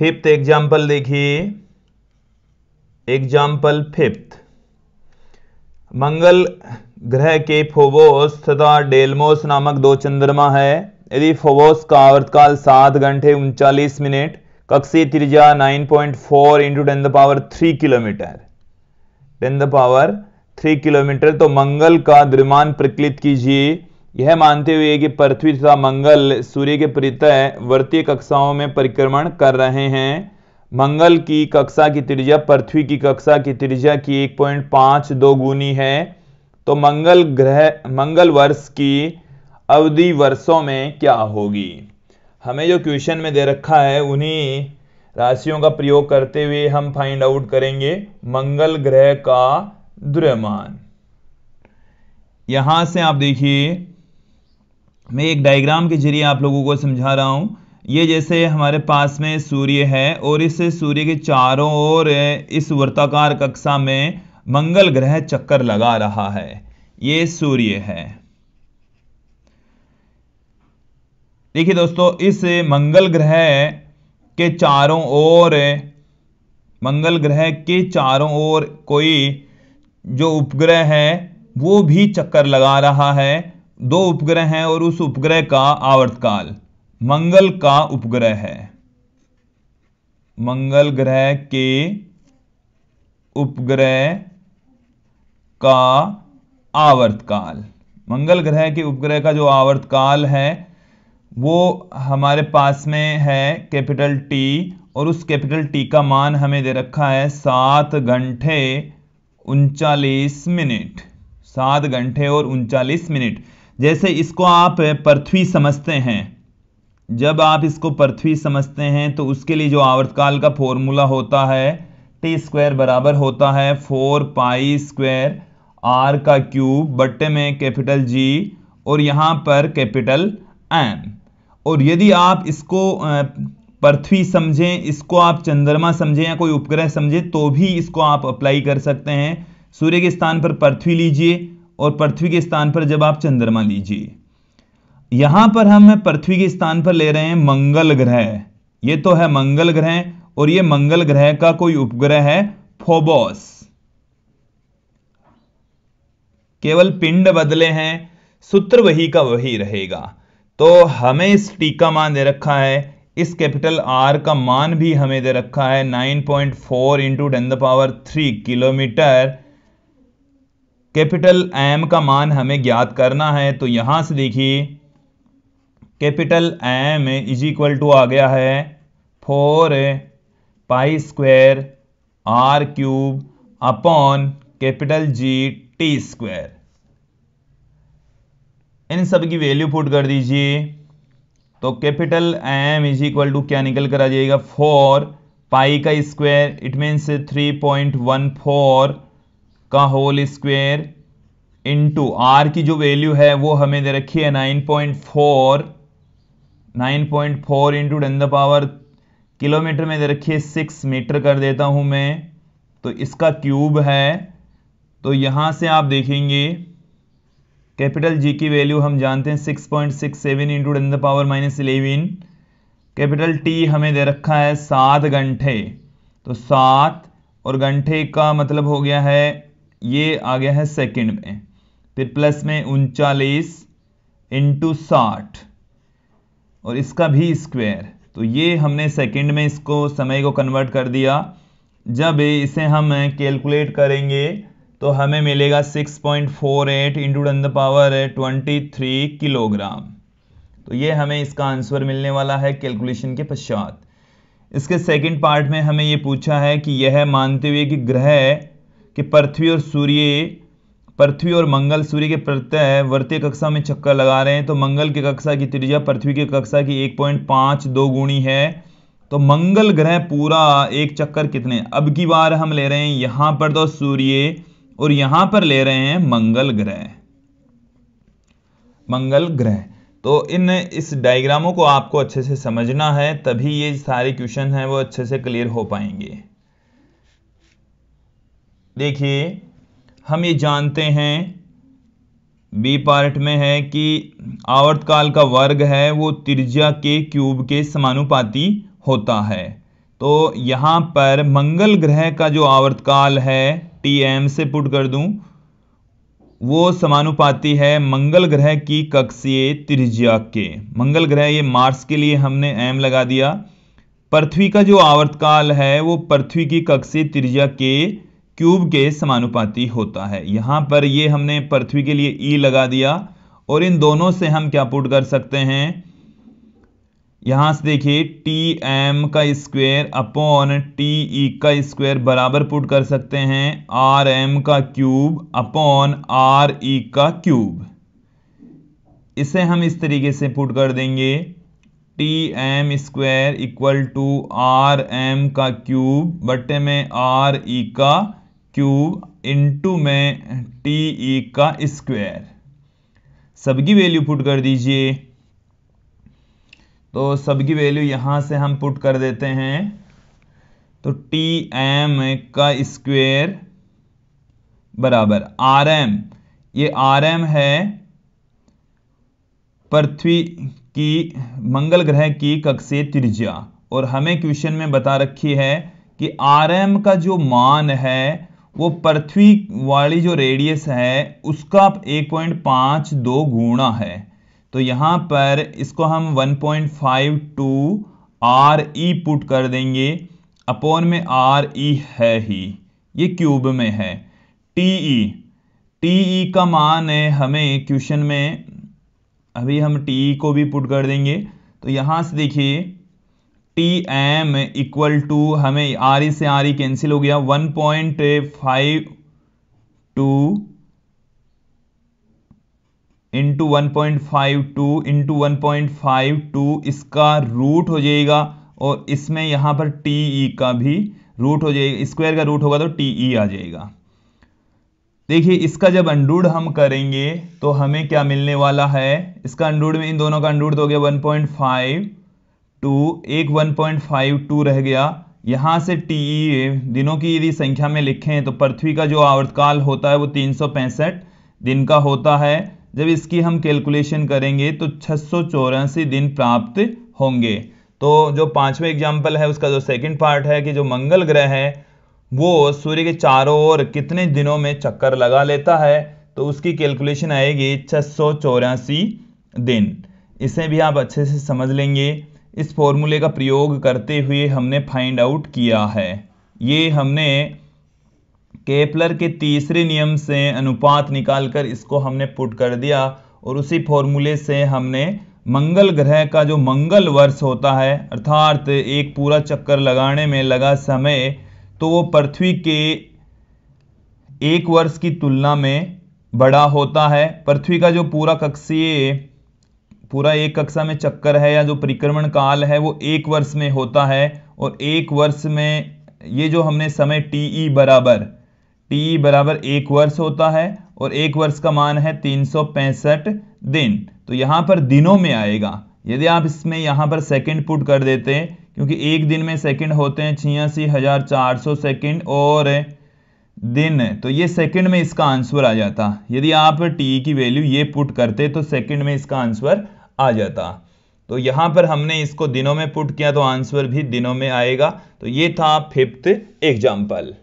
fifth example देखिए example fifth मंगल ग्रह के फोबोस तथा डेलमोस नामक दो चंद्रमा है यदि फोबोस का आवर्तकाल सात घंटे उनचालीस मिनट कक्षी त्रिज्या 9.4 point four into ten the power three kilometre ten the power three kilometre तो मंगल का द्रिमान प्रकलित कीजिए यह मानते हुए कि पृथ्वी तथा मंगल सूर्य के परितय वर्तीय कक्षाओं में परिक्रमण कर रहे हैं मंगल की कक्षा की त्रिज्या पृथ्वी की कक्षा की त्रिज्या की एक पॉइंट पांच दो गुनी है तो मंगल ग्रह मंगल वर्ष की अवधि वर्षों में क्या होगी हमें जो क्वेश्चन में दे रखा है उन्हीं राशियों का प्रयोग करते हुए हम फाइंड आउट करेंगे मंगल ग्रह का द्रव्यमान यहां से आप देखिए मैं एक डायग्राम के जरिए आप लोगों को समझा रहा हूँ ये जैसे हमारे पास में सूर्य है और इस सूर्य के चारों ओर इस वृत्ताकार कक्षा में मंगल ग्रह चक्कर लगा रहा है ये सूर्य है देखिए दोस्तों इस मंगल ग्रह के चारों ओर मंगल ग्रह के चारों ओर कोई जो उपग्रह है वो भी चक्कर लगा रहा है दो उपग्रह हैं और उस उपग्रह का आवर्तकाल मंगल का उपग्रह है मंगल ग्रह के उपग्रह का आवर्तकाल मंगल ग्रह के उपग्रह का जो आवर्तकाल है वो हमारे पास में है कैपिटल टी और उस कैपिटल टी का मान हमें दे रखा है सात घंटे उनचालीस मिनट सात घंटे और उनचालीस मिनट जैसे इसको आप पृथ्वी समझते हैं जब आप इसको पृथ्वी समझते हैं तो उसके लिए जो आवर्तकाल का फॉर्मूला होता है टी स्क्वायर बराबर होता है फोर पाई स्क्वायर आर का क्यूब बट्टे में कैपिटल जी और यहाँ पर कैपिटल एम और यदि आप इसको पृथ्वी समझें इसको आप चंद्रमा समझें या कोई उपग्रह समझें तो भी इसको आप अप्लाई कर सकते हैं सूर्य के स्थान पर पृथ्वी लीजिए और पृथ्वी के स्थान पर जब आप चंद्रमा लीजिए यहां पर हम पृथ्वी के स्थान पर ले रहे हैं मंगल ग्रह ये तो है मंगल ग्रह और ये मंगल ग्रह का कोई उपग्रह है फोबोस केवल पिंड बदले हैं सूत्र वही का वही रहेगा तो हमें इस टी का मान दे रखा है इस कैपिटल आर का मान भी हमें दे रखा है 9.4 point four into ten the power three kilometre capital M का मान हमें ज्ञात करना है तो यहां से देखिए capital M is equal to आ गया है four pi square R cube upon capital G T square इन सब की वैल्यू पुट कर दीजिए तो capital M is equal to क्या निकल कर आ जाएगा फोर पाई का square it means three point one four का होल स्क्वेयर इंटू आर की जो वैल्यू है वो हमें दे रखी है 9.4 9.4 into ten the power kilometre में दे रखी है सिक्स मीटर कर देता हूं मैं तो इसका क्यूब है तो यहां से आप देखेंगे कैपिटल जी की वैल्यू हम जानते हैं 6.67 point six seven into ten the power minus eleven capital T हमें दे रखा है सात घंटे तो सात और घंटे का मतलब हो गया है ये आ गया है सेकंड में फिर प्लस में उनचालीस इंटू साठ और इसका भी स्क्वायर तो ये हमने सेकंड में इसको समय को कन्वर्ट कर दिया जब इसे हम कैलकुलेट करेंगे तो हमें मिलेगा 6.48 point four eight into ten the power twenty three kilogram तो ये हमें इसका आंसर मिलने वाला है कैलकुलेशन के पश्चात इसके सेकंड पार्ट में हमें ये पूछा है कि यह मानते हुए कि ग्रह कि पृथ्वी और सूर्य पृथ्वी और मंगल सूर्य के प्रत्यय वर्तीय कक्षा में चक्कर लगा रहे हैं तो मंगल की कक्षा की त्रिज्या पृथ्वी की कक्षा की एक पॉइंट पाँच दो गुणी है तो मंगल ग्रह पूरा एक चक्कर कितने अब की बार हम ले रहे हैं यहाँ पर तो सूर्य और यहाँ पर ले रहे हैं मंगल ग्रह मंगल ग्रह तो इन इस डायग्रामों को आपको अच्छे से समझना है तभी ये सारे क्वेश्चन हैं वो अच्छे से क्लियर हो पाएंगे देखिए हम ये जानते हैं बी पार्ट में है कि आवर्तकाल का वर्ग है वो त्रिज्या के क्यूब के समानुपाती होता है तो यहाँ पर मंगल ग्रह का जो आवर्तकाल है टी एम से पुट कर दूँ वो समानुपाती है मंगल ग्रह की कक्षीय त्रिज्या के मंगल ग्रह ये मार्स के लिए हमने एम लगा दिया पृथ्वी का जो आवर्तकाल है वो पृथ्वी की कक्षीय त्रिज्या के क्यूब के समानुपाती होता है यहाँ पर ये हमने पृथ्वी के लिए ई e लगा दिया और इन दोनों से हम क्या पुट कर सकते हैं यहां से देखिए टी एम का स्क्वायर अपॉन टी ई का स्क्वायर बराबर पुट कर सकते हैं आर एम का क्यूब अपॉन आर ई का क्यूब इसे हम इस तरीके से पुट कर देंगे T M square equal to R M का क्यूब बट्टे में आर ई का क्यू इंटू में टी ई e का स्क्वायर सबकी वैल्यू पुट कर दीजिए तो सबकी वैल्यू यहां से हम पुट कर देते हैं तो टी एम का स्क्वायर बराबर आर एम ये आर एम है पृथ्वी की मंगल ग्रह की कक्षीय त्रिज्या और हमें क्वेश्चन में बता रखी है कि आर एम का जो मान है वो पृथ्वी वाली जो रेडियस है उसका एक पॉइंट पाँच दो गुणा है तो यहाँ पर इसको हम one point five two R E put कर देंगे अपॉन में आर ई है ही ये क्यूब में है टी ई टी ई का मान है हमें क्वेश्चन में अभी हम टी ई को भी पुट कर देंगे तो यहाँ से देखिए टी एम इक्वल टू हमें आर ई e से आर ई कैंसिल हो गया one point five two into one point five two into one point five two इसका रूट हो जाएगा और इसमें यहां पर टी ई e का भी रूट हो जाएगा स्क्वायर का रूट होगा तो टी ई e आ जाएगा देखिए इसका जब अंडूड हम करेंगे तो हमें क्या मिलने वाला है इसका अंडूड में इन दोनों का अंडूड तो हो गया वन पॉइंट फाइव टू एक वन पॉइंट फाइव टू रह गया यहाँ से टी ई दिनों की यदि संख्या में लिखें तो पृथ्वी का जो आवर्तकाल होता है वो तीन सौ पैंसठ दिन का होता है जब इसकी हम कैलकुलेशन करेंगे तो छः दिन प्राप्त होंगे तो जो पांचवा एग्जाम्पल है उसका जो सेकंड पार्ट है कि जो मंगल ग्रह है वो सूर्य के चारों ओर कितने दिनों में चक्कर लगा लेता है तो उसकी कैलकुलेशन आएगी छः दिन इसे भी आप अच्छे से समझ लेंगे इस फॉर्मूले का प्रयोग करते हुए हमने फाइंड आउट किया है ये हमने केपलर के तीसरे नियम से अनुपात निकालकर इसको हमने पुट कर दिया और उसी फॉर्मूले से हमने मंगल ग्रह का जो मंगल वर्ष होता है अर्थात एक पूरा चक्कर लगाने में लगा समय तो वो पृथ्वी के एक वर्ष की तुलना में बड़ा होता है पृथ्वी का जो पूरा कक्षीय पूरा एक कक्षा में चक्कर है या जो परिक्रमण काल है वो एक वर्ष में होता है और एक वर्ष में ये जो हमने समय टी ई e बराबर टी ई e बराबर एक वर्ष होता है और एक वर्ष का मान है तीन सौ पैंसठ दिन तो यहाँ पर दिनों में आएगा यदि आप इसमें यहाँ पर सेकंड पुट कर देते हैं क्योंकि एक दिन में सेकंड होते हैं छियासी हज़ार चार सौ सेकेंड और दिन तो ये सेकंड में इसका आंसर आ जाता यदि आप टी e की वैल्यू ये पुट करते तो सेकंड में इसका आंसर आ जाता तो यहां पर हमने इसको दिनों में पुट किया तो आंसर भी दिनों में आएगा तो ये था फिफ्थ एग्जाम्पल